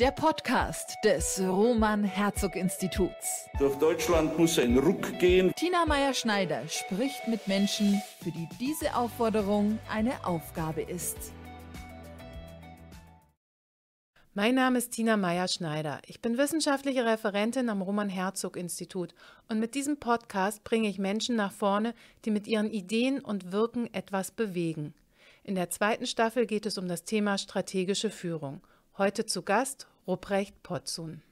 Der Podcast des Roman Herzog Instituts. Durch Deutschland muss ein Ruck gehen. Tina Meyer-Schneider spricht mit Menschen, für die diese Aufforderung eine Aufgabe ist. Mein Name ist Tina Meyer-Schneider. Ich bin wissenschaftliche Referentin am Roman Herzog Institut und mit diesem Podcast bringe ich Menschen nach vorne, die mit ihren Ideen und Wirken etwas bewegen. In der zweiten Staffel geht es um das Thema strategische Führung. Heute zu Gast Ruprecht Potzun.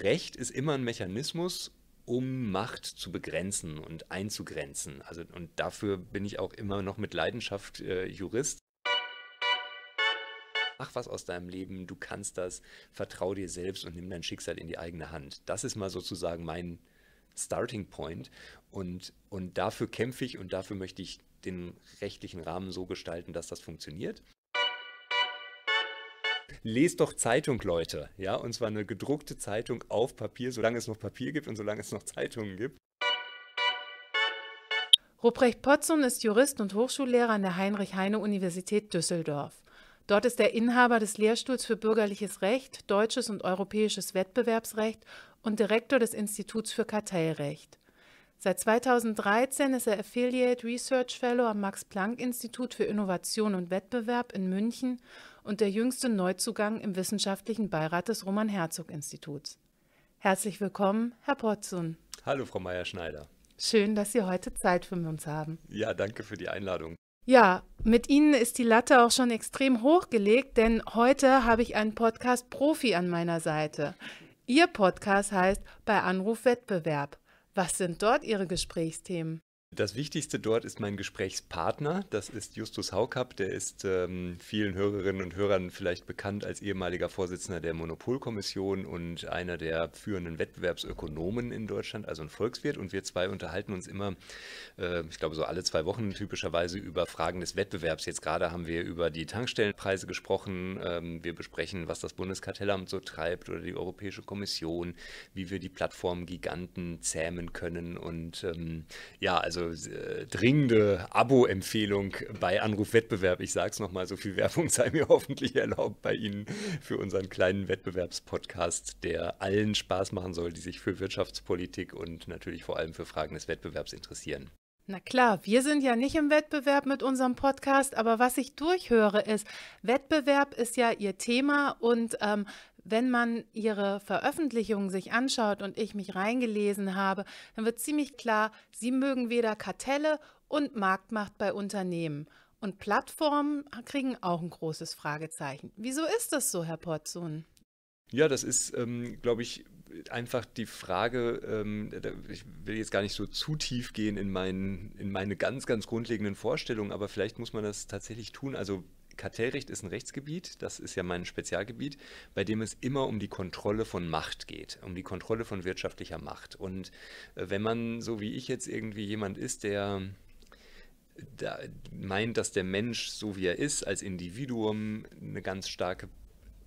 Recht ist immer ein Mechanismus, um Macht zu begrenzen und einzugrenzen. Also, und dafür bin ich auch immer noch mit Leidenschaft äh, Jurist. Mach was aus deinem Leben, du kannst das, vertrau dir selbst und nimm dein Schicksal in die eigene Hand. Das ist mal sozusagen mein Starting Point und, und dafür kämpfe ich und dafür möchte ich den rechtlichen Rahmen so gestalten, dass das funktioniert lest doch Zeitung, Leute. Ja, und zwar eine gedruckte Zeitung auf Papier, solange es noch Papier gibt und solange es noch Zeitungen gibt. Ruprecht Potzun ist Jurist und Hochschullehrer an der Heinrich-Heine-Universität Düsseldorf. Dort ist er Inhaber des Lehrstuhls für bürgerliches Recht, deutsches und europäisches Wettbewerbsrecht und Direktor des Instituts für Kartellrecht. Seit 2013 ist er Affiliate Research Fellow am Max Planck Institut für Innovation und Wettbewerb in München und der jüngste Neuzugang im wissenschaftlichen Beirat des Roman Herzog Instituts. Herzlich willkommen, Herr Porzun. Hallo, Frau Meier-Schneider. Schön, dass Sie heute Zeit für uns haben. Ja, danke für die Einladung. Ja, mit Ihnen ist die Latte auch schon extrem hochgelegt, denn heute habe ich einen Podcast-Profi an meiner Seite. Ihr Podcast heißt Bei Anruf Wettbewerb. Was sind dort Ihre Gesprächsthemen? Das Wichtigste dort ist mein Gesprächspartner. Das ist Justus Haukapp. Der ist ähm, vielen Hörerinnen und Hörern vielleicht bekannt als ehemaliger Vorsitzender der Monopolkommission und einer der führenden Wettbewerbsökonomen in Deutschland, also ein Volkswirt. Und wir zwei unterhalten uns immer, äh, ich glaube, so alle zwei Wochen typischerweise über Fragen des Wettbewerbs. Jetzt gerade haben wir über die Tankstellenpreise gesprochen. Ähm, wir besprechen, was das Bundeskartellamt so treibt oder die Europäische Kommission, wie wir die Plattformgiganten zähmen können. Und ähm, ja, also äh, dringende Abo-Empfehlung bei Anrufwettbewerb. Ich sage es nochmal, so viel Werbung sei mir hoffentlich erlaubt bei Ihnen für unseren kleinen Wettbewerbspodcast, der allen Spaß machen soll, die sich für Wirtschaftspolitik und natürlich vor allem für Fragen des Wettbewerbs interessieren. Na klar, wir sind ja nicht im Wettbewerb mit unserem Podcast, aber was ich durchhöre ist, Wettbewerb ist ja Ihr Thema und ähm, wenn man ihre Veröffentlichungen sich anschaut und ich mich reingelesen habe, dann wird ziemlich klar, sie mögen weder Kartelle und Marktmacht bei Unternehmen. Und Plattformen kriegen auch ein großes Fragezeichen. Wieso ist das so, Herr Porzun? Ja, das ist, ähm, glaube ich, einfach die Frage, ähm, ich will jetzt gar nicht so zu tief gehen in, mein, in meine ganz, ganz grundlegenden Vorstellungen, aber vielleicht muss man das tatsächlich tun. Also Kartellrecht ist ein Rechtsgebiet, das ist ja mein Spezialgebiet, bei dem es immer um die Kontrolle von Macht geht, um die Kontrolle von wirtschaftlicher Macht. Und äh, wenn man, so wie ich jetzt irgendwie jemand ist, der da meint, dass der Mensch, so wie er ist, als Individuum eine ganz starke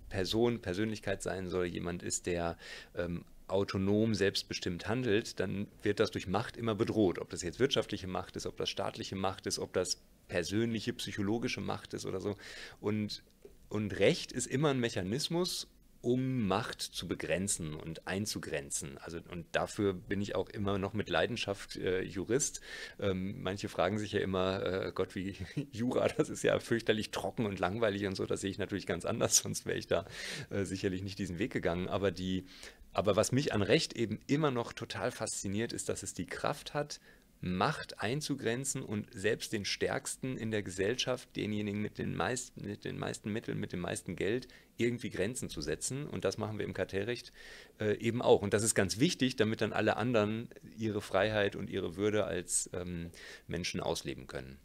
Person, Persönlichkeit sein soll, jemand ist, der ähm, autonom selbstbestimmt handelt, dann wird das durch Macht immer bedroht. Ob das jetzt wirtschaftliche Macht ist, ob das staatliche Macht ist, ob das persönliche psychologische Macht ist oder so. Und, und Recht ist immer ein Mechanismus, um Macht zu begrenzen und einzugrenzen. Also und dafür bin ich auch immer noch mit Leidenschaft äh, Jurist. Ähm, manche fragen sich ja immer, äh, Gott, wie Jura, das ist ja fürchterlich trocken und langweilig und so. Das sehe ich natürlich ganz anders, sonst wäre ich da äh, sicherlich nicht diesen Weg gegangen. Aber die, aber was mich an Recht eben immer noch total fasziniert, ist, dass es die Kraft hat, Macht einzugrenzen und selbst den Stärksten in der Gesellschaft, denjenigen mit den, meisten, mit den meisten Mitteln, mit dem meisten Geld, irgendwie Grenzen zu setzen. Und das machen wir im Kartellrecht äh, eben auch. Und das ist ganz wichtig, damit dann alle anderen ihre Freiheit und ihre Würde als ähm, Menschen ausleben können.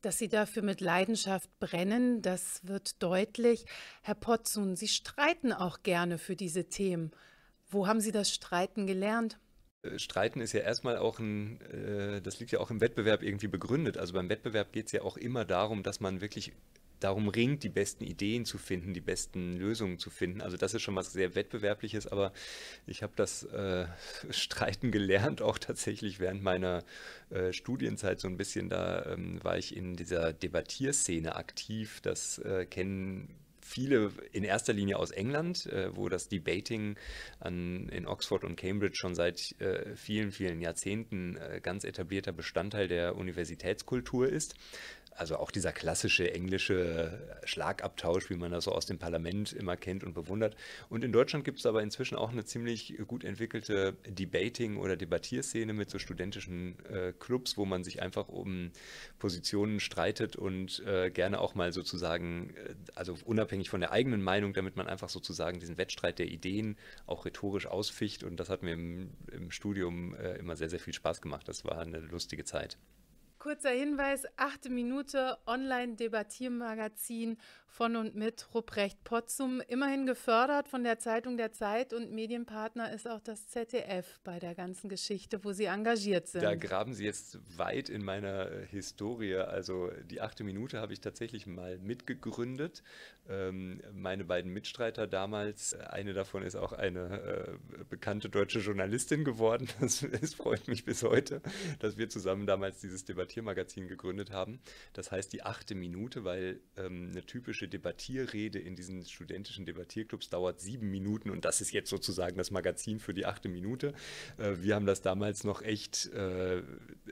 Dass Sie dafür mit Leidenschaft brennen, das wird deutlich. Herr Potzun, Sie streiten auch gerne für diese Themen. Wo haben Sie das Streiten gelernt? Äh, Streiten ist ja erstmal auch ein, äh, das liegt ja auch im Wettbewerb irgendwie begründet. Also beim Wettbewerb geht es ja auch immer darum, dass man wirklich darum ringt, die besten Ideen zu finden, die besten Lösungen zu finden. Also das ist schon was sehr Wettbewerbliches, aber ich habe das äh, Streiten gelernt, auch tatsächlich während meiner Studienzeit so ein bisschen. Da ähm, war ich in dieser Debattierszene aktiv. Das äh, kennen viele in erster Linie aus England, äh, wo das Debating an, in Oxford und Cambridge schon seit äh, vielen, vielen Jahrzehnten äh, ganz etablierter Bestandteil der Universitätskultur ist also auch dieser klassische englische äh, Schlagabtausch, wie man das so aus dem Parlament immer kennt und bewundert. Und in Deutschland gibt es aber inzwischen auch eine ziemlich gut entwickelte Debating- oder Debattierszene mit so studentischen äh, Clubs, wo man sich einfach um Positionen streitet und äh, gerne auch mal sozusagen, äh, also unabhängig von der eigenen Meinung, damit man einfach sozusagen diesen Wettstreit der Ideen auch rhetorisch ausficht. Und das hat mir im, im Studium äh, immer sehr, sehr viel Spaß gemacht. Das war eine lustige Zeit. Kurzer Hinweis, achte Minute Online-Debattiermagazin von und mit Ruprecht Potzum, immerhin gefördert von der Zeitung der Zeit und Medienpartner ist auch das ZDF bei der ganzen Geschichte, wo Sie engagiert sind. Da graben Sie jetzt weit in meiner äh, Historie. Also die achte Minute habe ich tatsächlich mal mitgegründet. Ähm, meine beiden Mitstreiter damals, äh, eine davon ist auch eine äh, bekannte deutsche Journalistin geworden. Das, freut mich bis heute, dass wir zusammen damals dieses Debattier Debattiermagazin gegründet haben. Das heißt die achte Minute, weil ähm, eine typische Debattierrede in diesen studentischen Debattierclubs dauert sieben Minuten und das ist jetzt sozusagen das Magazin für die achte Minute. Äh, wir haben das damals noch echt äh,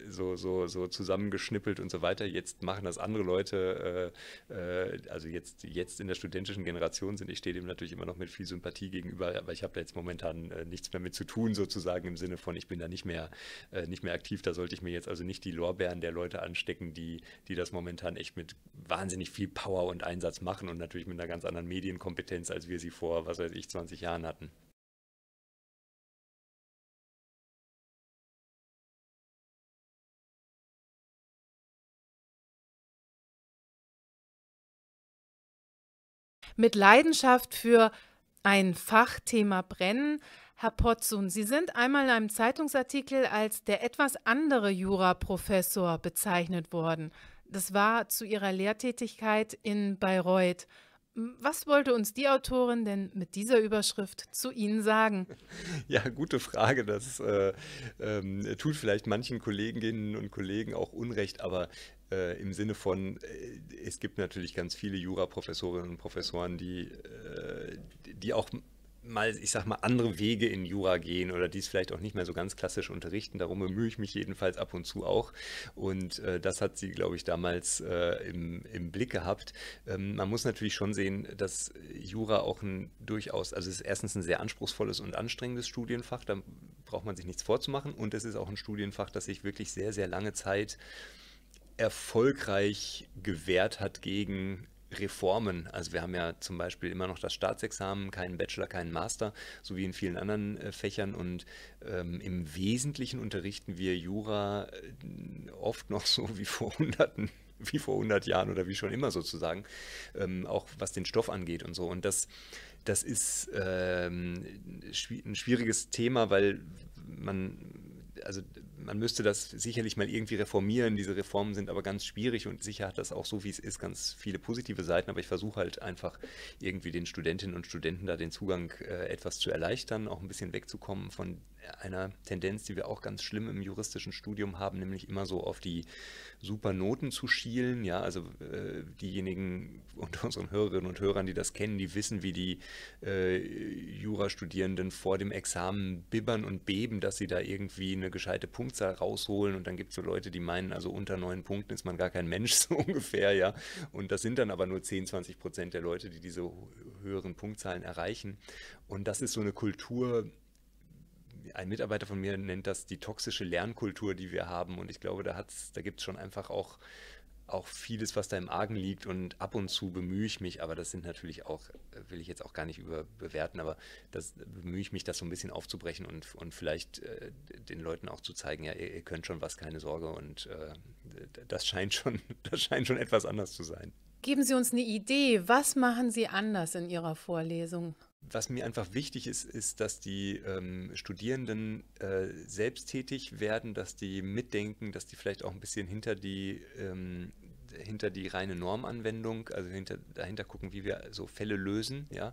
so, so, so zusammengeschnippelt und so weiter. Jetzt machen das andere Leute, äh, äh also jetzt, jetzt in der studentischen Generation sind. Ich stehe dem natürlich immer noch mit viel Sympathie gegenüber, aber ich habe da jetzt momentan äh, nichts mehr mit zu tun, sozusagen im Sinne von, ich bin da nicht mehr, äh, nicht mehr aktiv. Da sollte ich mir jetzt also nicht die Lorbeeren der Leute anstecken, die, die das momentan echt mit wahnsinnig viel Power und Einsatz machen und natürlich mit einer ganz anderen Medienkompetenz, als wir sie vor, was weiß ich, 20 Jahren hatten. Mit Leidenschaft für ein Fachthema brennen, Herr Potzun, Sie sind einmal in einem Zeitungsartikel als der etwas andere Juraprofessor bezeichnet worden. Das war zu Ihrer Lehrtätigkeit in Bayreuth. Was wollte uns die Autorin denn mit dieser Überschrift zu Ihnen sagen? Ja, gute Frage. Das äh, äh, tut vielleicht manchen Kolleginnen und Kollegen auch Unrecht, aber äh, im Sinne von, äh, es gibt natürlich ganz viele Juraprofessorinnen und Professoren, die, äh, die auch mal, ich sag mal, andere Wege in Jura gehen oder dies vielleicht auch nicht mehr so ganz klassisch unterrichten. Darum bemühe ich mich jedenfalls ab und zu auch. Und äh, das hat sie, glaube ich, damals äh, im, im Blick gehabt. Ähm, man muss natürlich schon sehen, dass Jura auch ein durchaus, also es ist erstens ein sehr anspruchsvolles und anstrengendes Studienfach, da braucht man sich nichts vorzumachen. Und es ist auch ein Studienfach, das sich wirklich sehr, sehr lange Zeit erfolgreich gewährt hat gegen Reformen. Also wir haben ja zum Beispiel immer noch das Staatsexamen, keinen Bachelor, keinen Master, so wie in vielen anderen äh, Fächern. Und ähm, im Wesentlichen unterrichten wir Jura äh, oft noch so wie vor Hunderten wie vor 100 Jahren oder wie schon immer sozusagen, ähm, auch was den Stoff angeht und so. Und das, das ist ähm, ein schwieriges Thema, weil man, also man müsste das sicherlich mal irgendwie reformieren. Diese Reformen sind aber ganz schwierig und sicher hat das auch so, wie es ist, ganz viele positive Seiten. Aber ich versuche halt einfach irgendwie den Studentinnen und Studenten da den Zugang äh, etwas zu erleichtern, auch ein bisschen wegzukommen von einer Tendenz, die wir auch ganz schlimm im juristischen Studium haben, nämlich immer so auf die Supernoten zu schielen. Ja, also äh, diejenigen unter unseren Hörerinnen und Hörern, die das kennen, die wissen, wie die äh, Jurastudierenden vor dem Examen bibbern und beben, dass sie da irgendwie eine gescheite Punkt Punktzahl rausholen und dann gibt es so Leute, die meinen, also unter neun Punkten ist man gar kein Mensch, so ungefähr, ja. Und das sind dann aber nur 10, 20 Prozent der Leute, die diese höheren Punktzahlen erreichen. Und das ist so eine Kultur, ein Mitarbeiter von mir nennt das die toxische Lernkultur, die wir haben. Und ich glaube, da, da gibt es schon einfach auch auch vieles, was da im Argen liegt und ab und zu bemühe ich mich, aber das sind natürlich auch, will ich jetzt auch gar nicht überbewerten, aber das bemühe ich mich, das so ein bisschen aufzubrechen und, und vielleicht äh, den Leuten auch zu zeigen, ja, ihr, ihr könnt schon was, keine Sorge und äh, das scheint schon, das scheint schon etwas anders zu sein. Geben Sie uns eine Idee, was machen Sie anders in Ihrer Vorlesung? Was mir einfach wichtig ist, ist, dass die ähm, Studierenden äh, selbsttätig werden, dass die mitdenken, dass die vielleicht auch ein bisschen hinter die ähm, hinter die reine Normanwendung, also hinter, dahinter gucken, wie wir so Fälle lösen, ja,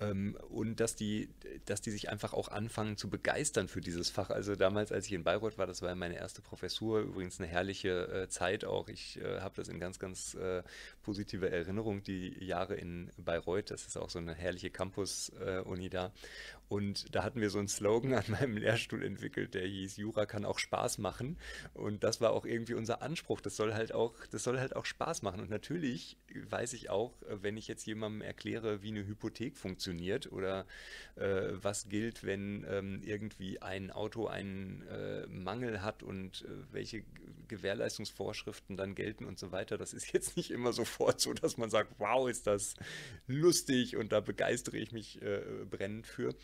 ähm, und dass die, dass die sich einfach auch anfangen zu begeistern für dieses Fach. Also damals, als ich in Bayreuth war, das war meine erste Professur, übrigens eine herrliche äh, Zeit auch. Ich äh, habe das in ganz, ganz äh, positive Erinnerung, die Jahre in Bayreuth. Das ist auch so eine herrliche Campus-Uni äh, da. Und da hatten wir so einen Slogan an meinem Lehrstuhl entwickelt, der hieß, Jura kann auch Spaß machen. Und das war auch irgendwie unser Anspruch. Das soll halt auch, das soll halt auch Spaß machen. Und natürlich weiß ich auch, wenn ich jetzt jemandem erkläre, wie eine Hypothek funktioniert, funktioniert oder äh, was gilt, wenn ähm, irgendwie ein Auto einen äh, Mangel hat und äh, welche Gewährleistungsvorschriften dann gelten und so weiter. Das ist jetzt nicht immer sofort so, dass man sagt, wow, ist das lustig und da begeistere ich mich äh, brennend für.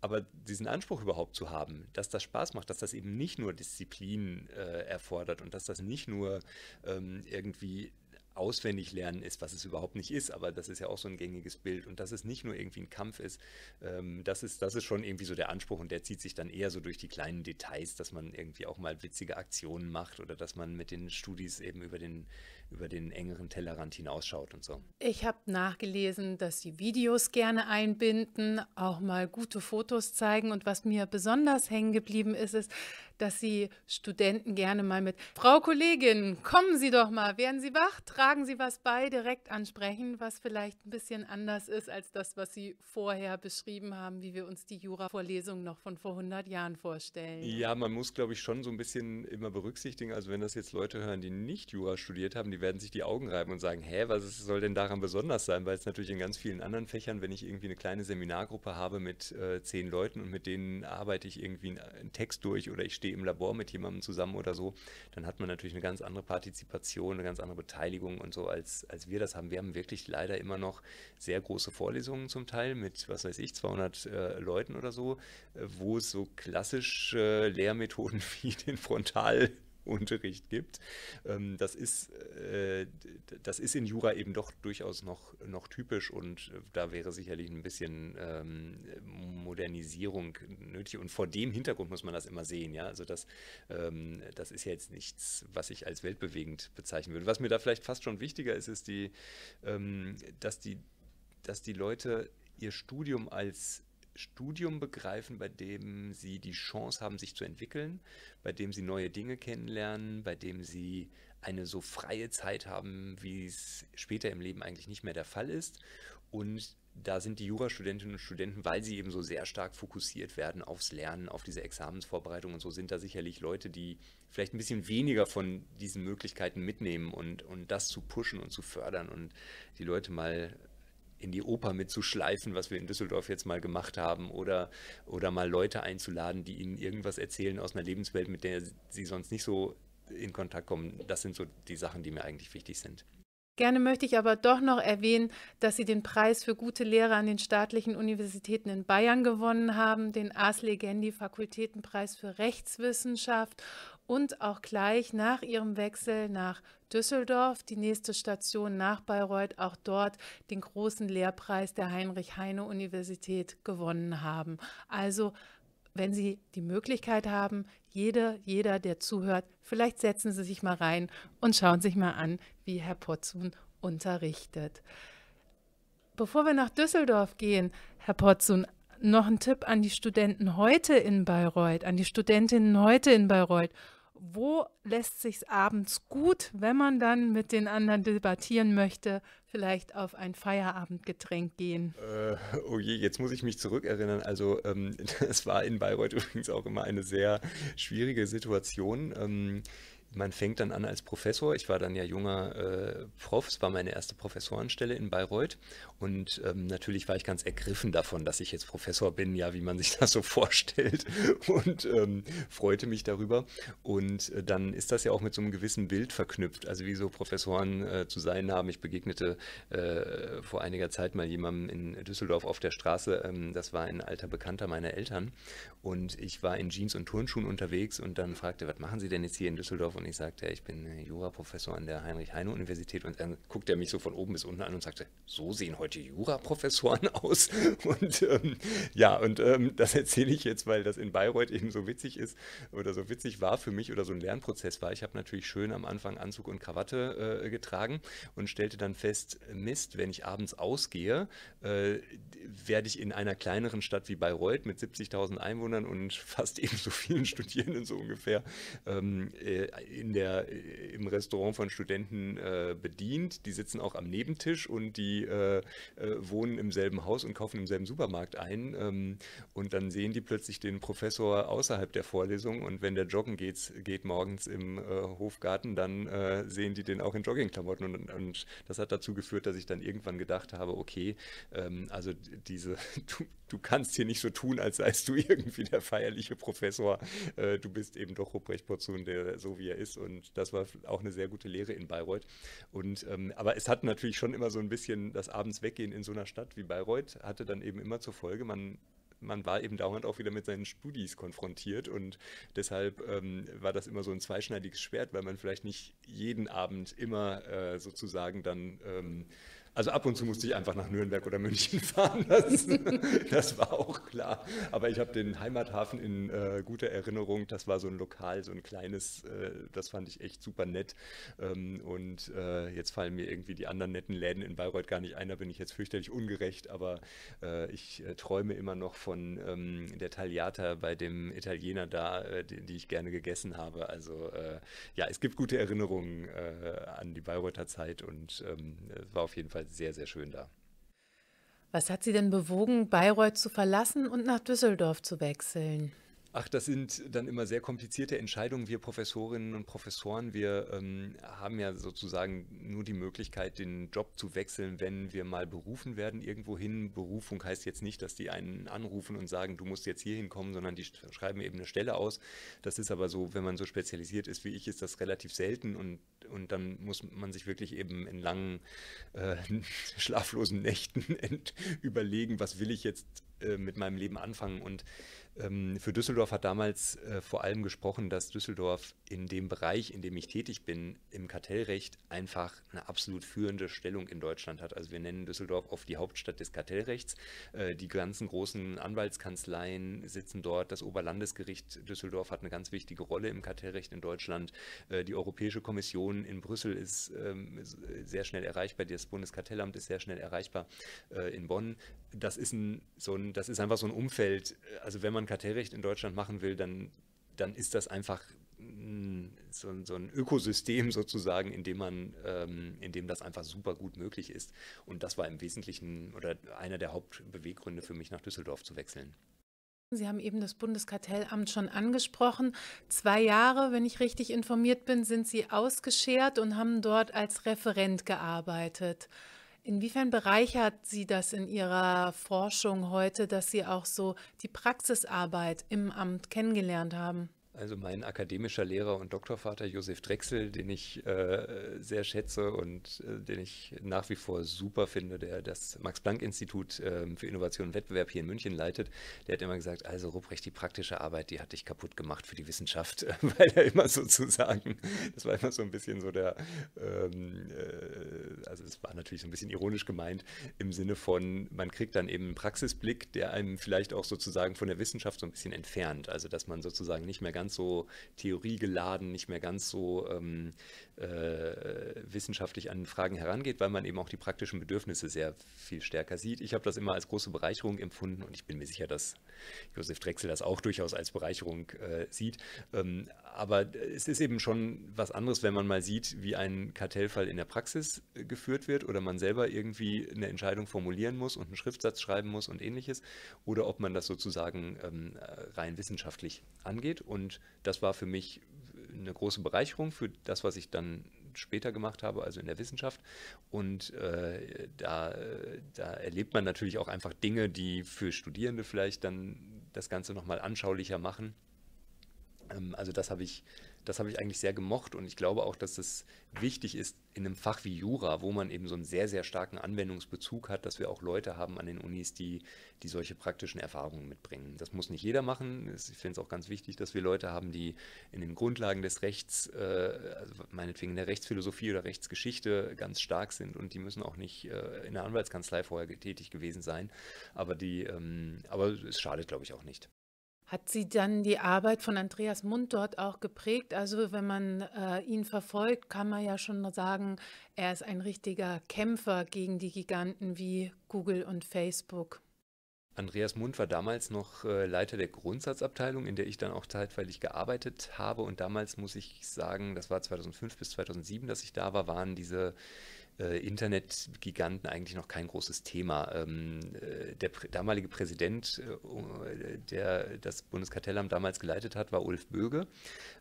Aber diesen Anspruch überhaupt zu haben, dass das Spaß macht, dass das eben nicht nur Disziplin äh, erfordert und dass das nicht nur ähm, irgendwie auswendig lernen ist, was es überhaupt nicht ist, aber das ist ja auch so ein gängiges Bild und dass es nicht nur irgendwie ein Kampf ist, ähm, das, ist das ist schon irgendwie so der Anspruch und der zieht sich dann eher so durch die kleinen Details, dass man irgendwie auch mal witzige Aktionen macht oder dass man mit den Studis eben über den, über den engeren Tellerrand hinausschaut und so. Ich habe nachgelesen, dass sie Videos gerne einbinden, auch mal gute Fotos zeigen und was mir besonders hängen geblieben ist, ist, dass sie Studenten gerne mal mit Frau Kollegin, kommen Sie doch mal, werden Sie wach, tragen Sie was bei, direkt ansprechen, was vielleicht ein bisschen anders ist als das, was Sie vorher beschrieben haben, wie wir uns die Jura-Vorlesung noch von vor 100 Jahren vorstellen. Ja, man muss, glaube ich, schon so ein bisschen immer berücksichtigen, also wenn das jetzt Leute hören, die nicht Jura studiert haben, die werden sich die Augen reiben und sagen, hä, was soll denn daran besonders sein, weil es natürlich in ganz vielen anderen Fächern, wenn ich irgendwie eine kleine Seminargruppe habe mit äh, zehn Leuten und mit denen arbeite ich irgendwie äh, einen, Text durch oder ich stehe im Labor mit jemandem zusammen oder so, dann hat man natürlich eine ganz andere Partizipation, eine ganz andere Beteiligung und so, als, als wir das haben. Wir haben wirklich leider immer noch sehr große Vorlesungen zum Teil mit, was weiß ich, 200 äh, Leuten oder so, äh, wo es so klassische äh, Lehrmethoden wie den Frontal- Unterricht gibt. Ähm, das, ist, äh, das ist in Jura eben doch durchaus noch, noch typisch und äh, da wäre sicherlich ein bisschen ähm, Modernisierung nötig. Und vor dem Hintergrund muss man das immer sehen. Ja? Also das, ähm, das ist ja jetzt nichts, was ich als weltbewegend bezeichnen würde. Was mir da vielleicht fast schon wichtiger ist, ist, die, dass, die, dass die Leute ihr Studium als Studium begreifen, bei dem sie die Chance haben, sich zu entwickeln, bei dem sie neue Dinge kennenlernen, bei dem sie eine so freie Zeit haben, wie es später im Leben eigentlich nicht mehr der Fall ist. Und da sind die Jurastudentinnen und Studenten, weil sie eben so sehr stark fokussiert werden aufs Lernen, auf diese Examensvorbereitung und so, sind da sicherlich Leute, die vielleicht ein bisschen weniger von diesen Möglichkeiten mitnehmen und, und das zu pushen und zu fördern und die Leute mal in die Oper mitzuschleifen, was wir in Düsseldorf jetzt mal gemacht haben, oder, oder mal Leute einzuladen, die ihnen irgendwas erzählen aus einer Lebenswelt, mit der sie sonst nicht so in Kontakt kommen. Das sind so die Sachen, die mir eigentlich wichtig sind. Gerne möchte ich aber doch noch erwähnen, dass Sie den Preis für gute Lehre an den staatlichen Universitäten in Bayern gewonnen haben, den Ars Legendi Fakultätenpreis für Rechtswissenschaft und auch gleich nach ihrem Wechsel nach Düsseldorf, die nächste Station nach Bayreuth, auch dort den großen Lehrpreis der Heinrich-Heine-Universität gewonnen haben. Also wenn Sie die Möglichkeit haben, jeder, jeder, der zuhört, vielleicht setzen Sie sich mal rein und schauen sich mal an, wie Herr Potzun unterrichtet. Bevor wir nach Düsseldorf gehen, Herr Potzun, noch ein Tipp an die Studenten heute in Bayreuth, an die Studentinnen heute in Bayreuth wo lässt sich's abends gut, wenn man dann mit den anderen debattieren möchte, vielleicht auf ein Feierabendgetränk gehen? Äh, oh je, jetzt muss ich mich zurückerinnern. Also ähm, war in Bayreuth übrigens auch immer eine sehr schwierige Situation. Ähm, man fängt dann an als Professor. Ich war dann ja junger äh, Prof, es war meine erste Professorenstelle in Bayreuth. Und ähm, natürlich war ich ganz ergriffen davon, dass ich jetzt Professor bin, ja, wie man sich das so vorstellt. Und ähm, freute mich darüber. Und äh, dann ist das ja auch mit so einem gewissen Bild verknüpft. Also wie so Professoren äh, zu sein haben. Ich begegnete äh, vor einiger Zeit mal jemandem in Düsseldorf auf der Straße. Ähm, das war ein alter Bekannter meiner Eltern. Und ich war in Jeans und Turnschuhen unterwegs und dann fragte, was machen Sie denn jetzt hier in Düsseldorf? Und ich sagte, ich bin äh, Juraprofessor an der Heinrich-Heine-Universität. Und dann guckte er mich so von oben bis unten an und sagte, so sehen heute Juraprofessoren aus. Und ähm, ja, und ähm, das erzähle ich jetzt, weil das in Bayreuth eben so witzig ist oder so witzig war für mich oder so ein Lernprozess war. Ich habe natürlich schön am Anfang Anzug und Krawatte äh, getragen und stellte dann fest, Mist, wenn ich abends ausgehe, äh, werde ich in einer kleineren Stadt wie Bayreuth mit 70.000 Einwohnern Amerikanern und fast ebenso vielen Studierenden so ungefähr ähm, äh, in der, äh, im Restaurant von Studenten äh, bedient. Die sitzen auch am Nebentisch und die äh, äh, wohnen im selben Haus und kaufen im selben Supermarkt ein. Ähm, und dann sehen die plötzlich den Professor außerhalb der Vorlesung und wenn der joggen geht, geht morgens im äh, Hofgarten, dann sehen die den auch in Joggingklamotten. Und, und das hat dazu geführt, dass ich dann irgendwann gedacht habe, okay, ähm, also diese du kannst hier nicht so tun, als seist du irgendwie der feierliche Professor. Äh, du bist eben doch Ruprecht Porzun, der so wie er ist. Und das war auch eine sehr gute Lehre in Bayreuth. Und, ähm, aber es hat natürlich schon immer so ein bisschen das abends weggehen in so einer Stadt wie Bayreuth, hatte dann eben immer zur Folge, man man war eben dauernd auch wieder mit seinen Studis konfrontiert und deshalb ähm, war das immer so ein zweischneidiges Schwert, weil man vielleicht nicht jeden Abend immer äh, sozusagen dann ähm, also ab und zu musste ich einfach nach Nürnberg oder München fahren. Das, das war auch klar. Aber ich habe den Heimathafen in äh, guter Erinnerung. Das war so ein Lokal, so ein kleines, äh, das fand ich echt super nett. Ähm, und äh, jetzt fallen mir irgendwie die anderen netten Läden in Bayreuth gar nicht ein. Da bin ich jetzt fürchterlich ungerecht. Aber äh, ich äh, träume immer noch von ähm, der Tagliata bei dem Italiener da, äh, die, die, ich gerne gegessen habe. Also ja, es gibt gute Erinnerungen an die Bayreuther Zeit und ähm, war auf jeden Fall sehr, sehr schön da. Was hat Sie denn bewogen, Bayreuth zu verlassen und nach Düsseldorf zu wechseln? Ach, das sind dann immer sehr komplizierte Entscheidungen. Wir Professorinnen und Professoren, wir ähm, haben ja sozusagen nur die Möglichkeit, den Job zu wechseln, wenn wir mal berufen werden irgendwohin. Berufung heißt jetzt nicht, dass die einen anrufen und sagen, du musst jetzt hier hinkommen, sondern die schreiben eben eine Stelle aus. Das ist aber so, wenn man so spezialisiert ist wie ich, ist das relativ selten und, und dann muss man sich wirklich eben in langen, äh, schlaflosen Nächten überlegen, was will ich jetzt äh, mit meinem Leben anfangen und ähm, für Düsseldorf hat damals äh, vor allem gesprochen, dass Düsseldorf in dem Bereich, in dem ich tätig bin, im Kartellrecht einfach eine absolut führende Stellung in Deutschland hat. Also wir nennen Düsseldorf oft die Hauptstadt des Kartellrechts. Äh, die ganzen großen Anwaltskanzleien sitzen dort. Das Oberlandesgericht Düsseldorf hat eine ganz wichtige Rolle im Kartellrecht in Deutschland. Äh, die Europäische Kommission in Brüssel ähm, ist sehr schnell erreichbar. Das Bundeskartellamt ist sehr schnell erreichbar in Bonn. Das ist, ein, so ein, das ist einfach so ein Umfeld. Also wenn man man Kartellrecht in Deutschland machen will, dann, dann ist das einfach so, so, ein Ökosystem sozusagen, in dem man, ähm, in dem das einfach super gut möglich ist. Und das war im Wesentlichen oder einer der Hauptbeweggründe für mich nach Düsseldorf zu wechseln. Sie haben eben das Bundeskartellamt schon angesprochen. Zwei Jahre, wenn ich richtig informiert bin, sind Sie ausgeschert und haben dort als Referent gearbeitet. Inwiefern bereichert Sie das in Ihrer Forschung heute, dass Sie auch so die Praxisarbeit im Amt kennengelernt haben? Also mein akademischer Lehrer und Doktorvater Josef Drechsel, den ich äh, sehr schätze und äh, den ich nach wie vor super finde, der das Max-Planck-Institut äh, für Innovation und Wettbewerb hier in München leitet, der hat immer gesagt, also Ruprecht, die praktische Arbeit, die hat dich kaputt gemacht für die Wissenschaft, weil er immer sozusagen, das war immer so ein bisschen so der, ähm, äh, also es war natürlich so ein bisschen ironisch gemeint, im Sinne von, man kriegt dann eben einen Praxisblick, der einem vielleicht auch sozusagen von der Wissenschaft so ein bisschen entfernt, also dass man sozusagen nicht mehr ganz ganz so theoriegeladen, nicht mehr ganz so ähm, äh, wissenschaftlich an Fragen herangeht, weil man eben auch die praktischen Bedürfnisse sehr viel stärker sieht. Ich habe das immer als große Bereicherung empfunden und ich bin mir sicher, dass Josef Drechsel das auch durchaus als Bereicherung äh, sieht. Ähm, aber es ist eben schon was anderes, wenn man mal sieht, wie ein Kartellfall in der Praxis äh, geführt wird oder man selber irgendwie eine Entscheidung formulieren muss und einen Schriftsatz schreiben muss und ähnliches oder ob man das sozusagen ähm, äh, rein wissenschaftlich angeht. Und das war für mich äh, eine große Bereicherung für das, was ich dann später gemacht habe, also in der Wissenschaft. Und äh, da, da erlebt man natürlich auch einfach Dinge, die für Studierende vielleicht dann das Ganze nochmal anschaulicher machen. Ähm, also das habe ich das habe ich eigentlich sehr gemocht und ich glaube auch, dass es wichtig ist in einem Fach wie Jura, wo man eben so einen sehr, sehr starken Anwendungsbezug hat, dass wir auch Leute haben an den Unis, die, die solche praktischen Erfahrungen mitbringen. Das muss nicht jeder machen. Ich finde es auch ganz wichtig, dass wir Leute haben, die in den Grundlagen des Rechts, äh, also meinetwegen in der Rechtsphilosophie oder Rechtsgeschichte ganz stark sind und die müssen auch nicht äh, in der Anwaltskanzlei vorher tätig gewesen sein. Aber, die, ähm, aber es schadet, glaube ich, auch nicht. Hat sie dann die Arbeit von Andreas Mund dort auch geprägt? Also wenn man äh, ihn verfolgt, kann man ja schon sagen, er ist ein richtiger Kämpfer gegen die Giganten wie Google und Facebook. Andreas Mund war damals noch äh, Leiter der Grundsatzabteilung, in der ich dann auch zeitweilig gearbeitet habe. Und damals muss ich sagen, das war 2005 bis 2007, dass ich da war, waren diese äh, Internetgiganten eigentlich noch kein großes Thema. Ähm, äh, der damalige Präsident, äh, der das Bundeskartellamt damals geleitet hat, war Ulf Böge,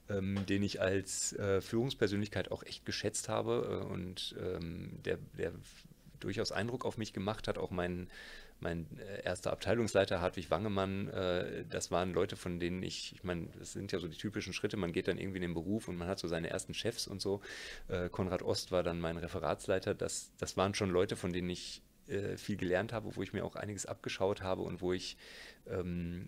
ähm, den ich als Führungspersönlichkeit auch echt geschätzt habe und ähm, der, der durchaus Eindruck auf mich gemacht hat, auch meinen mein äh, erster Abteilungsleiter Hartwig Wangemann, äh, das waren Leute, von denen ich, ich meine, das sind ja so die typischen Schritte, man geht dann irgendwie in den Beruf und man hat so seine ersten Chefs und so. Äh, Konrad Ost war dann mein Referatsleiter, das, das waren schon Leute, von denen ich viel gelernt habe, wo ich mir auch einiges abgeschaut habe und wo ich, ähm,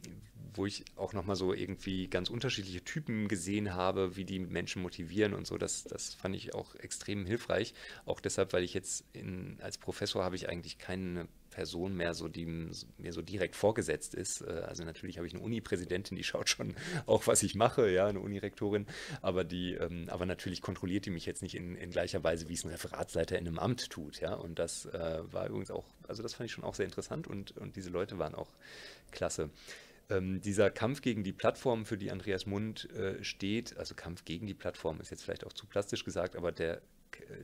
wo ich auch nochmal so irgendwie ganz unterschiedliche Typen gesehen habe, wie die Menschen motivieren und so. Das, das fand ich auch extrem hilfreich. Auch deshalb, weil ich jetzt in, als Professor habe ich eigentlich keine Person mehr so, die mir so direkt vorgesetzt ist. Äh, also natürlich habe ich eine Uni-Präsidentin, die schaut schon auch, was ich mache, ja, eine Unirektorin, aber die, ähm, aber natürlich kontrolliert die mich jetzt nicht in, in gleicher Weise, wie es ein Referatsleiter in einem Amt tut, ja. Und das äh, war übrigens auch, also das fand ich schon auch sehr interessant und, und diese Leute waren auch klasse. Ähm, dieser Kampf gegen die Plattform, für die Andreas Mund äh, steht, also Kampf gegen die Plattform ist jetzt vielleicht auch zu plastisch gesagt, aber der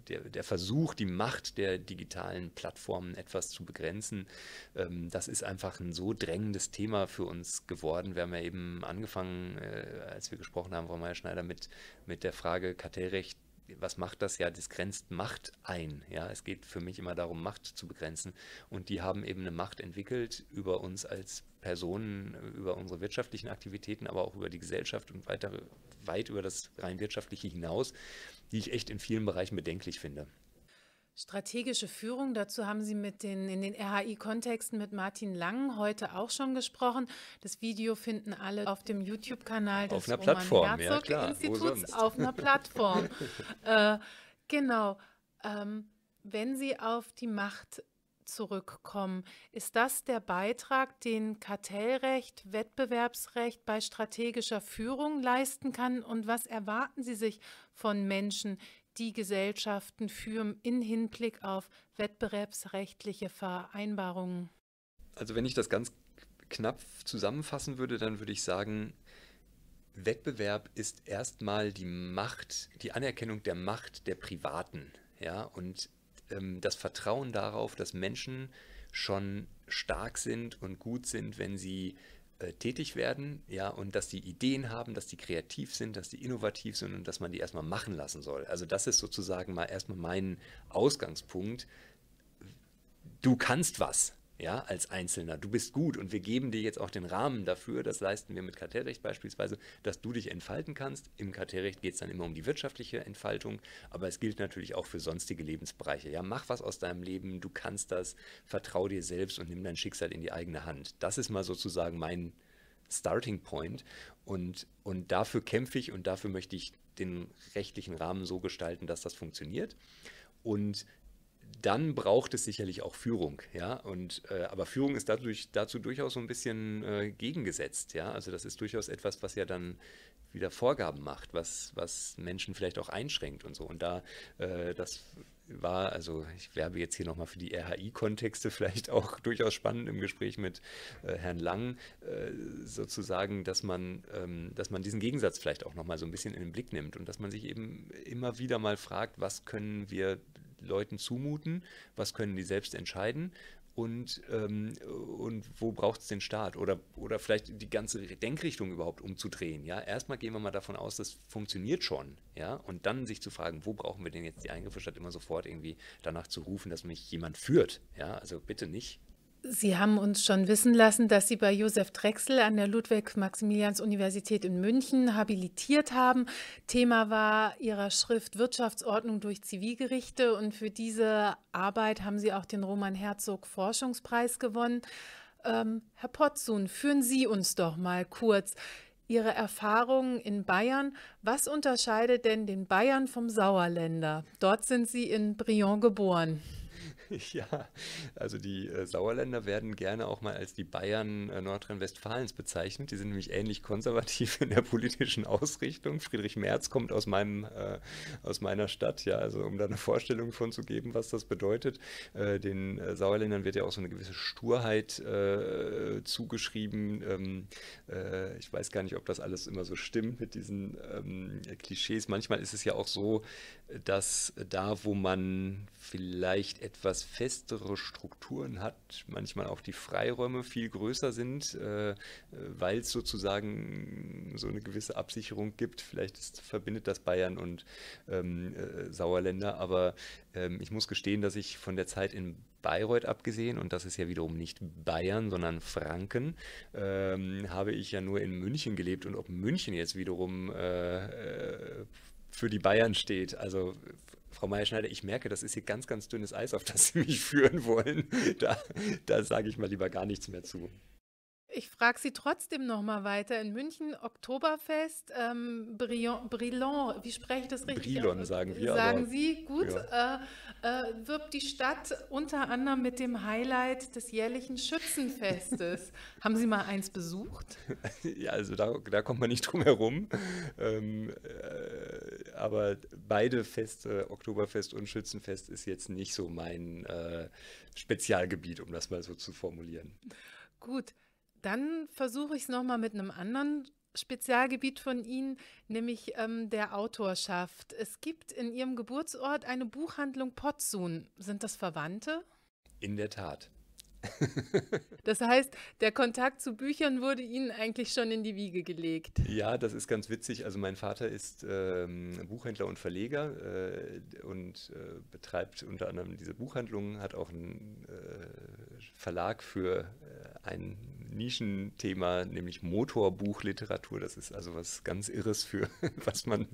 der, der Versuch, die Macht der digitalen Plattformen etwas zu begrenzen, ähm, das ist einfach ein so drängendes Thema für uns geworden. Wir haben ja eben angefangen, äh, als wir gesprochen haben, Frau Meier-Schneider, mit, mit der Frage Kartellrecht was macht das ja? Das grenzt Macht ein. Ja, es geht für mich immer darum, Macht zu begrenzen. Und die haben eben eine Macht entwickelt über uns als Personen, über unsere wirtschaftlichen Aktivitäten, aber auch über die Gesellschaft und weitere weit über das rein wirtschaftliche hinaus, die ich echt in vielen Bereichen bedenklich finde. Strategische Führung, dazu haben Sie mit den, in den RHI-Kontexten mit Martin Lang heute auch schon gesprochen. Das Video finden alle auf dem YouTube-Kanal des Roman Plattform, Herzog ja, Instituts auf einer Plattform. äh, genau. Ähm, wenn Sie auf die Macht zurückkommen. Ist das der Beitrag, den Kartellrecht, Wettbewerbsrecht bei strategischer Führung leisten kann? Und was erwarten Sie sich von Menschen, die Gesellschaften führen in Hinblick auf wettbewerbsrechtliche Vereinbarungen? Also wenn ich das ganz knapp zusammenfassen würde, dann würde ich sagen, Wettbewerb ist erstmal die Macht, die Anerkennung der Macht der Privaten. Ja, und ähm, das Vertrauen darauf, dass Menschen schon stark sind und gut sind, wenn sie äh, tätig werden, ja, und dass die Ideen haben, dass die kreativ sind, dass die innovativ sind und dass man die erstmal machen lassen soll. Also das ist sozusagen mal erstmal mein Ausgangspunkt. Du kannst was ja, als Einzelner. Du bist gut und wir geben dir jetzt auch den Rahmen dafür, das leisten wir mit Kartellrecht beispielsweise, dass du dich entfalten kannst. Im Kartellrecht geht es dann immer um die wirtschaftliche Entfaltung, aber es gilt natürlich auch für sonstige Lebensbereiche. Ja, mach was aus deinem Leben, du kannst das, vertrau dir selbst und nimm dein Schicksal in die eigene Hand. Das ist mal sozusagen mein Starting Point und, und dafür kämpfe ich und dafür möchte ich den rechtlichen Rahmen so gestalten, dass das funktioniert. Und dann braucht es sicherlich auch Führung, ja. Und äh, aber Führung ist dadurch, dazu durchaus so ein bisschen äh, gegengesetzt, ja. Also das ist durchaus etwas, was ja dann wieder Vorgaben macht, was, was Menschen vielleicht auch einschränkt und so. Und da äh, das war, also ich werbe jetzt hier nochmal für die RHI-Kontexte vielleicht auch durchaus spannend im Gespräch mit äh, Herrn Lang, äh, sozusagen, dass man, ähm, dass man diesen Gegensatz vielleicht auch nochmal so ein bisschen in den Blick nimmt und dass man sich eben immer wieder mal fragt, was können wir Leuten zumuten, was können die selbst entscheiden und, ähm, und wo braucht es den Staat? Oder, oder vielleicht die ganze Denkrichtung überhaupt umzudrehen. Ja? Erstmal gehen wir mal davon aus, das funktioniert schon. Ja? Und dann sich zu fragen, wo brauchen wir denn jetzt die Eingriffe, statt immer sofort irgendwie danach zu rufen, dass mich jemand führt. Ja? Also bitte nicht. Sie haben uns schon wissen lassen, dass Sie bei Josef Drechsel an der Ludwig-Maximilians-Universität in München habilitiert haben. Thema war Ihrer Schrift Wirtschaftsordnung durch Zivilgerichte und für diese Arbeit haben Sie auch den Roman Herzog Forschungspreis gewonnen. Ähm, Herr Potzun, führen Sie uns doch mal kurz Ihre Erfahrungen in Bayern. Was unterscheidet denn den Bayern vom Sauerländer? Dort sind Sie in Brion geboren. ja, also die äh, Sauerländer werden gerne auch mal als die Bayern äh, Nordrhein-Westfalens bezeichnet. Die sind nämlich ähnlich konservativ in der politischen Ausrichtung. Friedrich Merz kommt aus, meinem, äh, aus meiner Stadt, ja, also um da eine Vorstellung von zu geben, was das bedeutet. Äh, den Sauerländern wird ja auch so eine gewisse Sturheit zugeschrieben. Ähm, ich weiß gar nicht, ob das alles immer so stimmt mit diesen ähm, Klischees. Manchmal ist es ja auch so, dass da, wo man vielleicht etwas etwas festere Strukturen hat, manchmal auch die Freiräume viel größer sind, äh, weil es sozusagen so eine gewisse Absicherung gibt. Vielleicht ist, verbindet das Bayern und ähm, äh, Sauerländer, aber ähm, ich muss gestehen, dass ich von der Zeit in Bayreuth abgesehen, und das ist ja wiederum nicht Bayern, sondern Franken, ähm, habe ich ja nur in München gelebt. Und ob München jetzt wiederum äh, äh für die Bayern steht. Also Frau Meierschneider, ich merke, das ist hier ganz, ganz dünnes Eis, auf das Sie mich führen wollen. Da, da sage ich mal lieber gar nichts mehr zu. Ich frage Sie trotzdem noch mal weiter. In München Oktoberfest, ähm, Brillon, wie spreche ich das richtig? Brillon sagen wir. Sagen Sie, gut, ja. äh, äh, wirbt die Stadt unter anderem mit dem Highlight des jährlichen Schützenfestes. Haben Sie mal eins besucht? ja, also da, da, kommt man nicht drum herum. Ähm, äh, aber beide Feste, Oktoberfest und Schützenfest, ist jetzt nicht so mein äh, Spezialgebiet, um das mal so zu formulieren. Gut. Dann versuche ich es nochmal mit einem anderen Spezialgebiet von Ihnen, nämlich ähm, der Autorschaft. Es gibt in Ihrem Geburtsort eine Buchhandlung Potzun. Sind das Verwandte? In der Tat. das heißt, der Kontakt zu Büchern wurde Ihnen eigentlich schon in die Wiege gelegt. Ja, das ist ganz witzig. Also mein Vater ist ähm, Buchhändler und Verleger äh, und äh, betreibt unter anderem diese Buchhandlungen, hat auch einen äh, Verlag für äh, ein Nischenthema, nämlich Motorbuchliteratur. Das ist also was ganz Irres für, was man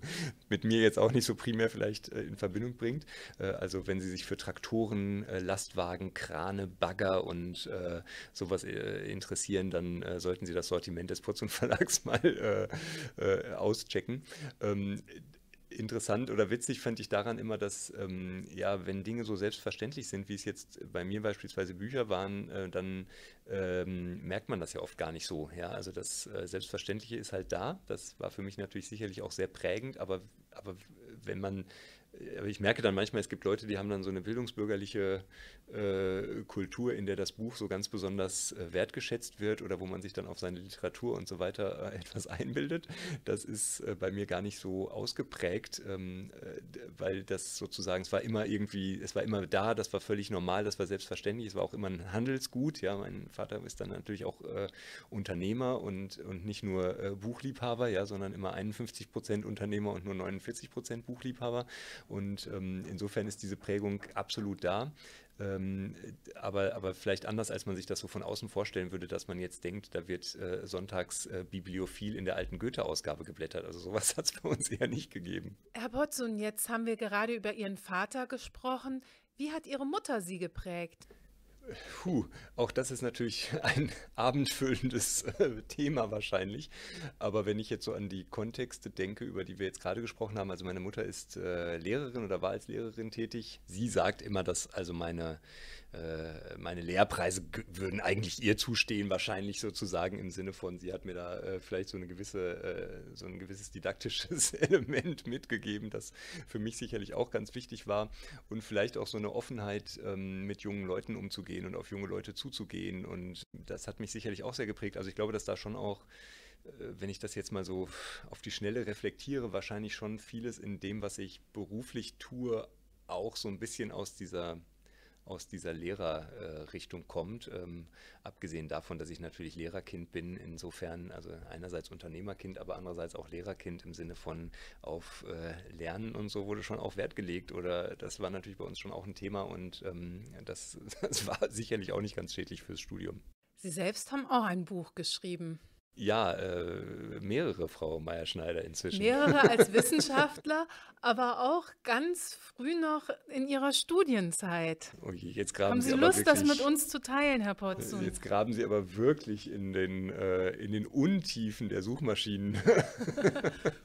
mit mir jetzt auch nicht so primär vielleicht äh, in Verbindung bringt. Äh, also wenn Sie sich für Traktoren, äh, Lastwagen, Krane, Bagger und sowas interessieren, dann sollten Sie das Sortiment des Putz und Verlags mal auschecken ähm, interessant oder witzig fand ich daran immer, dass ähm, ja, wenn Dinge so selbstverständlich sind, wie es jetzt bei mir beispielsweise Bücher waren, äh, dann ähm, merkt man das ja oft gar nicht so. Ja? Also das äh, Selbstverständliche ist halt da. Das war für mich natürlich sicherlich auch sehr prägend, aber, aber wenn man aber ich merke dann manchmal, es gibt Leute, die haben dann so eine bildungsbürgerliche äh, Kultur, in der das Buch so ganz besonders äh, wertgeschätzt wird oder wo man sich dann auf seine Literatur und so weiter äh, etwas einbildet. Das ist äh, bei mir gar nicht so ausgeprägt, ähm, äh, weil das sozusagen, es war immer irgendwie, es war immer da, das war völlig normal, das war selbstverständlich, es war auch immer ein Handelsgut. Ja, mein Vater ist dann natürlich auch äh, Unternehmer und, und nicht nur Buchliebhaber, ja, sondern immer 51 Prozent Unternehmer und nur 49 Prozent Buchliebhaber. Und ähm, insofern ist diese Prägung absolut da. Ähm, aber, aber vielleicht anders, als man sich das so von außen vorstellen würde, dass man jetzt denkt, da wird äh, sonntags äh, Bibliophil in der alten Goethe-Ausgabe geblättert. Also sowas hat es bei uns eher nicht gegeben. Herr Potzun, jetzt haben wir gerade über Ihren Vater gesprochen. Wie hat Ihre Mutter Sie geprägt? Puh, auch das ist natürlich ein abendfüllendes äh, Thema wahrscheinlich. Aber wenn ich jetzt so an die Kontexte denke, über die wir jetzt gerade gesprochen haben, also meine Mutter ist äh, Lehrerin oder war als Lehrerin tätig. Sie sagt immer, dass also meine äh, meine Lehrpreise würden eigentlich ihr zustehen, wahrscheinlich sozusagen im Sinne von, sie hat mir da äh, vielleicht so, eine gewisse, äh, so ein gewisses didaktisches Element mitgegeben, das für mich sicherlich auch ganz wichtig war und vielleicht auch so eine Offenheit, ähm, mit jungen Leuten umzugehen und auf junge Leute zuzugehen und das hat mich sicherlich auch sehr geprägt. Also ich glaube, dass da schon auch äh, wenn ich das jetzt mal so auf die Schnelle reflektiere, wahrscheinlich schon vieles in dem, was ich beruflich tue, auch so ein bisschen aus dieser aus dieser Lehrerrichtung äh, kommt. Ähm, abgesehen davon, dass ich natürlich Lehrerkind bin, insofern, also einerseits Unternehmerkind, aber andererseits auch Lehrerkind im Sinne von auf äh, Lernen und so wurde schon auch Wert gelegt oder das war natürlich bei uns schon auch ein Thema und ähm, das, das war sicherlich auch nicht ganz schädlich fürs Studium. Sie selbst haben auch ein Buch geschrieben. Ja, äh, mehrere Frau Meierschneider inzwischen. Mehrere als Wissenschaftler, aber auch ganz früh noch in ihrer Studienzeit. Okay, oh jetzt graben Haben Sie, Sie Lust, wirklich, das mit uns zu teilen, Herr Potzun? Jetzt graben Sie aber wirklich in den, äh, in den Untiefen der Suchmaschinen.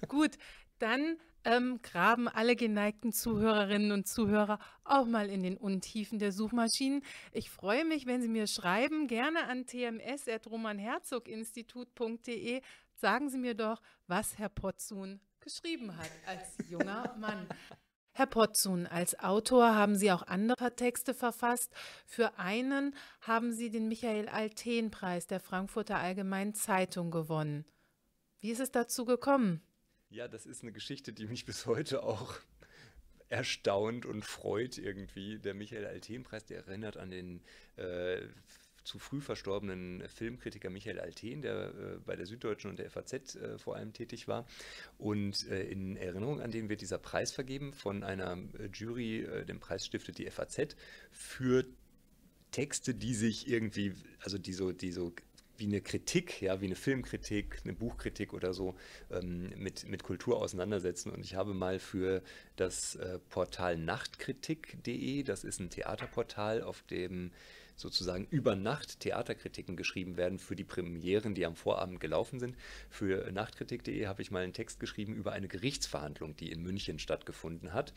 Gut, dann ähm, graben alle geneigten Zuhörerinnen und Zuhörer auch mal in den Untiefen der Suchmaschinen. Ich freue mich, wenn Sie mir schreiben, gerne an tmsromanherzog Sagen Sie mir doch, was Herr Potzun geschrieben hat als junger Mann. Herr Potzun, als Autor haben Sie auch andere Texte verfasst. Für einen haben Sie den Michael Alten-Preis der Frankfurter Allgemeinen Zeitung gewonnen. Wie ist es dazu gekommen? Ja, das ist eine Geschichte, die mich bis heute auch erstaunt und freut irgendwie. Der Michael Alten-Preis, der erinnert an den äh, zu früh verstorbenen Filmkritiker Michael Alten, der äh, bei der Süddeutschen und der FAZ äh, vor allem tätig war. Und äh, in Erinnerung an den wird dieser Preis vergeben von einer äh, Jury, äh, dem Preis stiftet die FAZ, für Texte, die sich irgendwie, also die so, die so wie eine Kritik, ja, wie eine Filmkritik, eine Buchkritik oder so ähm, mit, mit Kultur auseinandersetzen. Und ich habe mal für das äh, Portal nachtkritik.de, das ist ein Theaterportal, auf dem sozusagen über Nacht Theaterkritiken geschrieben werden für die Premieren, die am Vorabend gelaufen sind. Für nachtkritik.de habe ich mal einen Text geschrieben über eine Gerichtsverhandlung, die in München stattgefunden hat.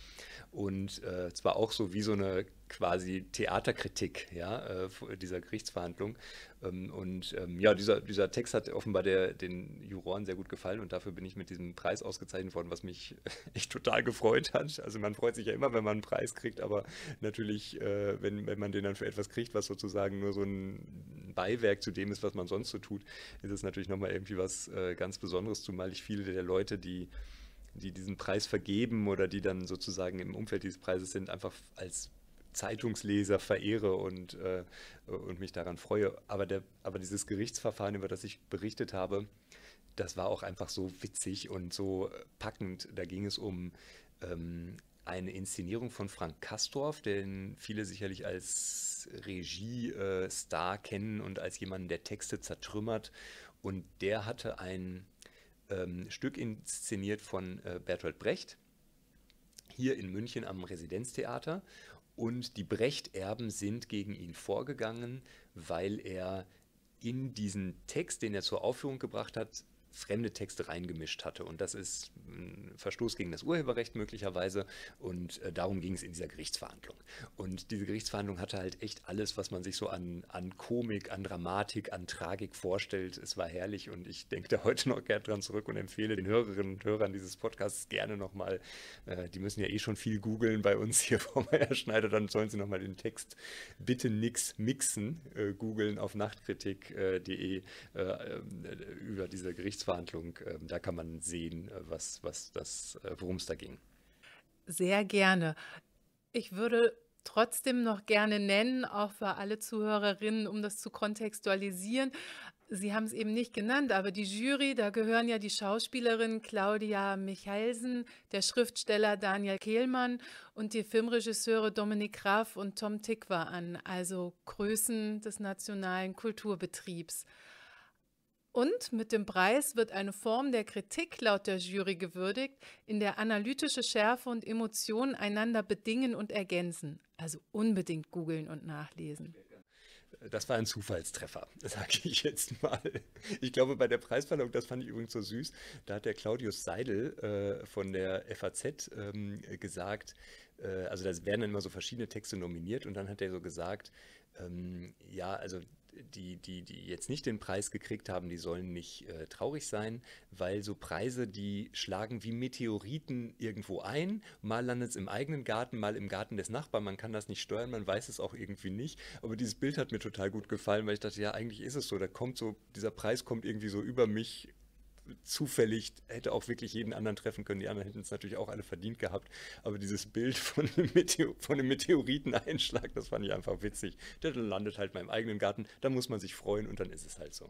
Und äh, zwar auch so wie so eine quasi Theaterkritik ja, äh, dieser Gerichtsverhandlung. Ähm, und ähm, ja, dieser, dieser Text hat offenbar der, den Juroren sehr gut gefallen und dafür bin ich mit diesem Preis ausgezeichnet worden, was mich echt total gefreut hat. Also man freut sich ja immer, wenn man einen Preis kriegt, aber natürlich, äh, wenn, wenn man den dann für etwas kriegt, was sozusagen nur so ein Beiwerk zu dem ist, was man sonst so tut, ist es natürlich nochmal irgendwie was äh, ganz Besonderes, zumal ich viele der Leute, die die diesen Preis vergeben oder die dann sozusagen im Umfeld dieses Preises sind, einfach als Zeitungsleser verehre und, äh, und mich daran freue. Aber, der, aber dieses Gerichtsverfahren, über das ich berichtet habe, das war auch einfach so witzig und so packend. Da ging es um ähm, eine Inszenierung von Frank Kastorf, den viele sicherlich als Regie-Star äh, kennen und als jemanden, der Texte zertrümmert. Und der hatte ein ähm, Stück inszeniert von äh, Bertolt Brecht hier in München am Residenztheater. Und die Brecht-Erben sind gegen ihn vorgegangen, weil er in diesen Text, den er zur Aufführung gebracht hat, fremde Texte reingemischt hatte. Und das ist ein Verstoß gegen das Urheberrecht möglicherweise. Und äh, darum ging es in dieser Gerichtsverhandlung. Und diese Gerichtsverhandlung hatte halt echt alles, was man sich so an, an Komik, an Dramatik, an Tragik vorstellt. Es war herrlich und ich denke da heute noch gern dran zurück und empfehle den Hörerinnen und Hörern dieses Podcasts gerne nochmal. Äh, die müssen ja eh schon viel googeln bei uns hier vor Herr Schneider. Dann sollen sie nochmal den Text Bitte nix mixen äh, googeln auf nachtkritik.de äh, äh, äh, über diese Gerichtsverhandlung. Gerichtsverhandlung. Ähm, da kann man sehen, äh, was, was das, äh, worum es da ging. Sehr gerne. Ich würde trotzdem noch gerne nennen, auch für alle Zuhörerinnen, um das zu kontextualisieren. Sie haben es eben nicht genannt, aber die Jury, da gehören ja die Schauspielerin Claudia Michelsen, der Schriftsteller Daniel Kehlmann und die Filmregisseure Dominik Graf und Tom Tikwa an, also Größen des nationalen Kulturbetriebs. Und mit dem Preis wird eine Form der Kritik laut der Jury gewürdigt, in der analytische Schärfe und Emotionen einander bedingen und ergänzen. Also unbedingt googeln und nachlesen. Das war ein Zufallstreffer, sage ich jetzt mal. Ich glaube, bei der Preisverleihung, das fand ich übrigens so süß, da hat der Claudius Seidel äh, von der FAZ ähm, gesagt, äh, also da werden dann immer so verschiedene Texte nominiert und dann hat er so gesagt, ähm, ja, also die, die, die jetzt nicht den Preis gekriegt haben, die sollen nicht äh, traurig sein, weil so Preise, die schlagen wie Meteoriten irgendwo ein. Mal landet es im eigenen Garten, mal im Garten des Nachbarn. Man kann das nicht steuern, man weiß es auch irgendwie nicht. Aber dieses Bild hat mir total gut gefallen, weil ich dachte, ja, eigentlich ist es so. Da kommt so, dieser Preis kommt irgendwie so über mich zufällig hätte auch wirklich jeden anderen treffen können. Die anderen hätten es natürlich auch alle verdient gehabt. Aber dieses Bild von einem, Meteor von einem Meteoriteneinschlag, das fand ich einfach witzig. Der landet halt in meinem eigenen Garten. Da muss man sich freuen und dann ist es halt so.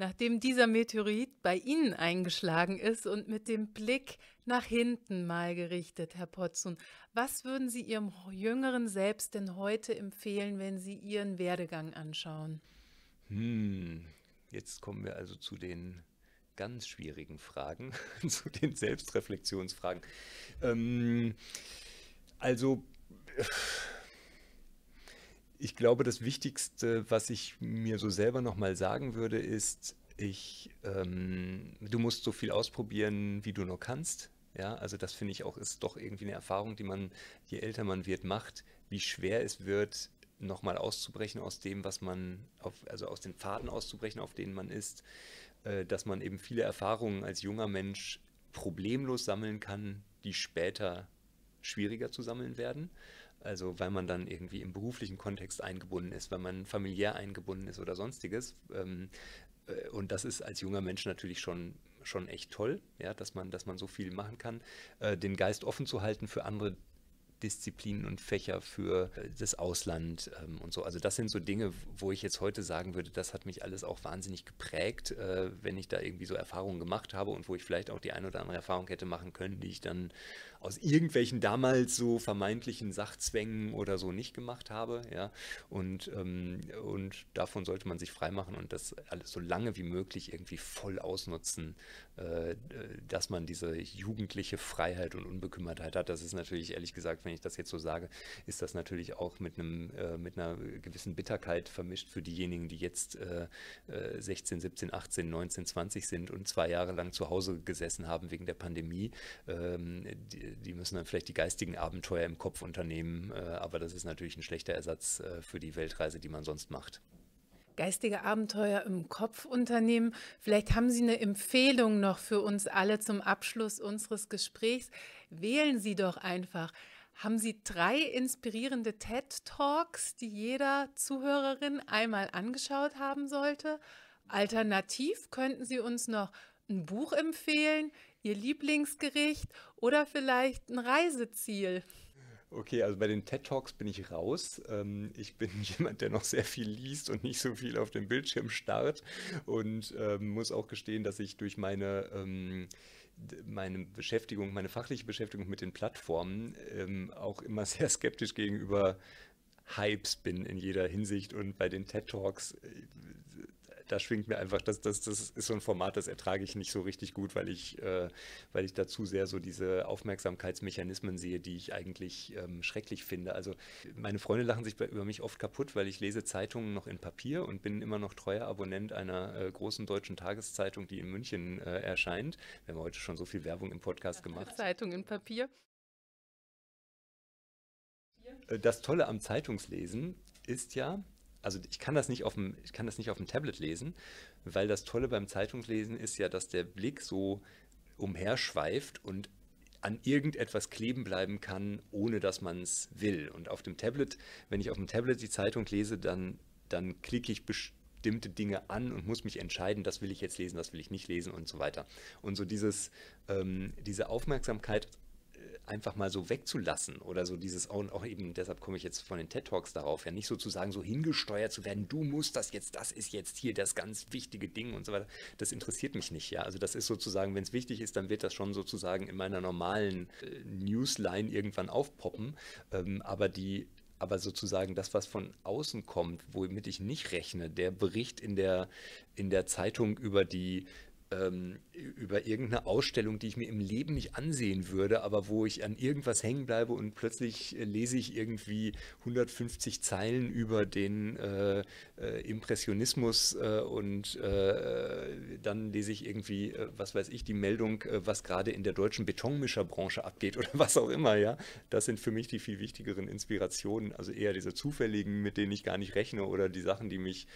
Nachdem dieser Meteorit bei Ihnen eingeschlagen ist und mit dem Blick nach hinten mal gerichtet, Herr Potzun, was würden Sie Ihrem jüngeren Selbst denn heute empfehlen, wenn Sie Ihren Werdegang anschauen? Hm, jetzt kommen wir also zu den ganz schwierigen Fragen, zu den Selbstreflexionsfragen. Ähm, also, äh, ich glaube, das Wichtigste, was ich mir so selber nochmal sagen würde, ist, ich, ähm, du musst so viel ausprobieren, wie du nur kannst. Ja, also das finde ich auch, ist doch irgendwie eine Erfahrung, die man, je älter man wird, macht, wie schwer es wird, nochmal auszubrechen aus dem, was man, auf, also aus den Pfaden auszubrechen, auf denen man ist. Äh, dass man eben viele Erfahrungen als junger Mensch problemlos sammeln kann, die später schwieriger zu sammeln werden. Also weil man dann irgendwie im beruflichen Kontext eingebunden ist, weil man familiär eingebunden ist oder sonstiges. Ähm, äh, und das ist als junger Mensch natürlich schon, schon echt toll, ja, dass, man, dass man so viel machen kann. Äh, den Geist offen zu halten für andere Disziplinen und Fächer für äh, das Ausland ähm, und so. Also das sind so Dinge, wo ich jetzt heute sagen würde, das hat mich alles auch wahnsinnig geprägt, äh, wenn ich da irgendwie so Erfahrungen gemacht habe und wo ich vielleicht auch die eine oder andere Erfahrung hätte machen können, die ich dann aus irgendwelchen damals so vermeintlichen Sachzwängen oder so nicht gemacht habe. Ja? Und, ähm, und davon sollte man sich freimachen und das alles so lange wie möglich irgendwie voll ausnutzen, äh, dass man diese jugendliche Freiheit und Unbekümmertheit hat. Das ist natürlich ehrlich gesagt, wenn wenn ich das jetzt so sage, ist das natürlich auch mit, einem, äh, mit einer gewissen Bitterkeit vermischt für diejenigen, die jetzt äh, 16, 17, 18, 19, 20 sind und zwei Jahre lang zu Hause gesessen haben wegen der Pandemie. Ähm, die, die, müssen dann vielleicht die geistigen Abenteuer im Kopf unternehmen, äh, aber das ist natürlich ein schlechter Ersatz äh, für die Weltreise, die man sonst macht geistige Abenteuer im Kopf unternehmen. Vielleicht haben Sie eine Empfehlung noch für uns alle zum Abschluss unseres Gesprächs. Wählen Sie doch einfach haben Sie drei inspirierende TED Talks, die jeder Zuhörerin einmal angeschaut haben sollte. Alternativ könnten Sie uns noch ein Buch empfehlen, Ihr Lieblingsgericht oder vielleicht ein Reiseziel. Okay, also bei den TED Talks bin ich raus. Ähm, ich bin jemand, der noch sehr viel liest und nicht so viel auf dem Bildschirm starrt und ähm, muss auch gestehen, dass ich durch meine ähm, meine Beschäftigung, meine fachliche Beschäftigung mit den Plattformen ähm, auch immer sehr skeptisch gegenüber Hypes bin in jeder Hinsicht und bei den TED Talks äh, da schwingt mir einfach, das, das, das ist so ein Format, das ertrage ich nicht so richtig gut, weil ich, äh, weil ich dazu sehr so diese Aufmerksamkeitsmechanismen sehe, die ich eigentlich ähm, schrecklich finde. Also meine Freunde lachen sich bei, über mich oft kaputt, weil ich lese Zeitungen noch in Papier und bin immer noch treuer Abonnent einer äh, großen deutschen Tageszeitung, die in München äh, erscheint. Wir haben heute schon so viel Werbung im Podcast gemacht. Zeitung in Papier. Äh, das Tolle am Zeitungslesen ist ja, also ich kann das nicht auf dem, ich kann das nicht auf dem Tablet lesen, weil das Tolle beim Zeitungslesen ist ja, dass der Blick so umherschweift und an irgendetwas kleben bleiben kann, ohne dass man es will. Und auf dem Tablet, wenn ich auf dem Tablet die Zeitung lese, dann, dann klicke ich bestimmte Dinge an und muss mich entscheiden, das will ich jetzt lesen, das will ich nicht lesen und so weiter. Und so dieses, ähm, diese Aufmerksamkeit einfach mal so wegzulassen oder so dieses, und auch eben, deshalb komme ich jetzt von den TED Talks darauf, ja nicht sozusagen so hingesteuert zu werden, du musst das jetzt, das ist jetzt hier das ganz wichtige Ding und so weiter, das interessiert mich nicht, ja. Also das ist sozusagen, wenn es wichtig ist, dann wird das schon sozusagen in meiner normalen äh, Newsline irgendwann aufpoppen, ähm, aber die aber sozusagen das, was von außen kommt, womit ich nicht rechne, der Bericht in der, in der Zeitung über die ähm, über irgendeine Ausstellung, die ich mir im Leben nicht ansehen würde, aber wo ich an irgendwas hängen bleibe und plötzlich äh, lese ich irgendwie 150 Zeilen über den äh, äh, Impressionismus äh, und äh, dann lese ich irgendwie, äh, was weiß ich, die Meldung, was gerade in der deutschen Betonmischerbranche abgeht oder was auch immer, ja. Das sind für mich die viel wichtigeren Inspirationen, also eher diese zufälligen, mit denen ich gar nicht rechne oder die Sachen, die mich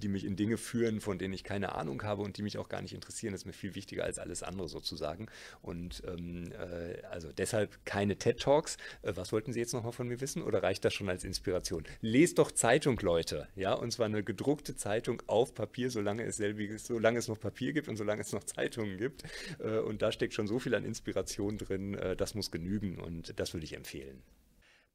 die mich in Dinge führen, von denen ich keine Ahnung habe und die mich auch gar nicht interessieren, ist mir viel wichtiger als alles andere sozusagen. Und ähm, äh, also deshalb keine TED Talks. Äh, was wollten Sie jetzt nochmal von mir wissen oder reicht das schon als Inspiration? Lest doch Zeitung, Leute. Ja, und zwar eine gedruckte Zeitung auf Papier, solange es, selbiges, solange es noch Papier gibt und solange es noch Zeitungen gibt. Äh, und da steckt schon so viel an Inspiration drin, äh, das muss genügen und das würde ich empfehlen.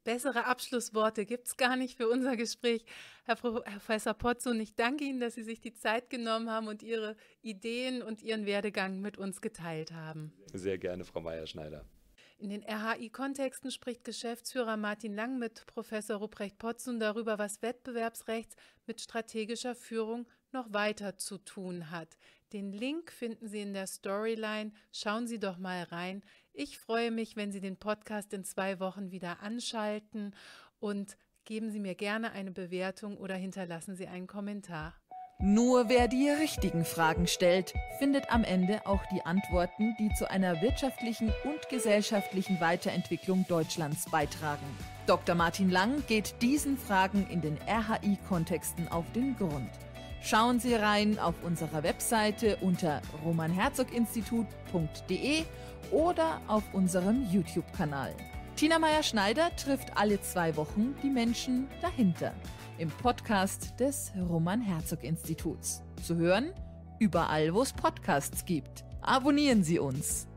Bessere Abschlussworte gibt es gar nicht für unser Gespräch. Herr Professor Potzun, ich danke Ihnen, dass Sie sich die Zeit genommen haben und Ihre Ideen und Ihren Werdegang mit uns geteilt haben. Sehr gerne, Frau Meierschneider. In den RHI-Kontexten spricht Geschäftsführer Martin Lang mit Professor Ruprecht Potzun darüber, was Wettbewerbsrechts mit strategischer Führung noch weiter zu tun hat. Den Link finden Sie in der Storyline. Schauen Sie doch mal rein. Ich freue mich, wenn Sie den Podcast in zwei Wochen wieder anschalten und geben Sie mir gerne eine Bewertung oder hinterlassen Sie einen Kommentar. Nur wer die richtigen Fragen stellt, findet am Ende auch die Antworten, die zu einer wirtschaftlichen und gesellschaftlichen Weiterentwicklung Deutschlands beitragen. Dr. Martin Lang geht diesen Fragen in den RHI-Kontexten auf den Grund. Schauen Sie rein auf unserer Webseite unter romanherzoginstitut.de oder auf unserem YouTube-Kanal. Tina Meyer-Schneider trifft alle zwei Wochen die Menschen dahinter im Podcast des Roman-Herzog-Instituts. Zu hören überall, wo es Podcasts gibt. Abonnieren Sie uns!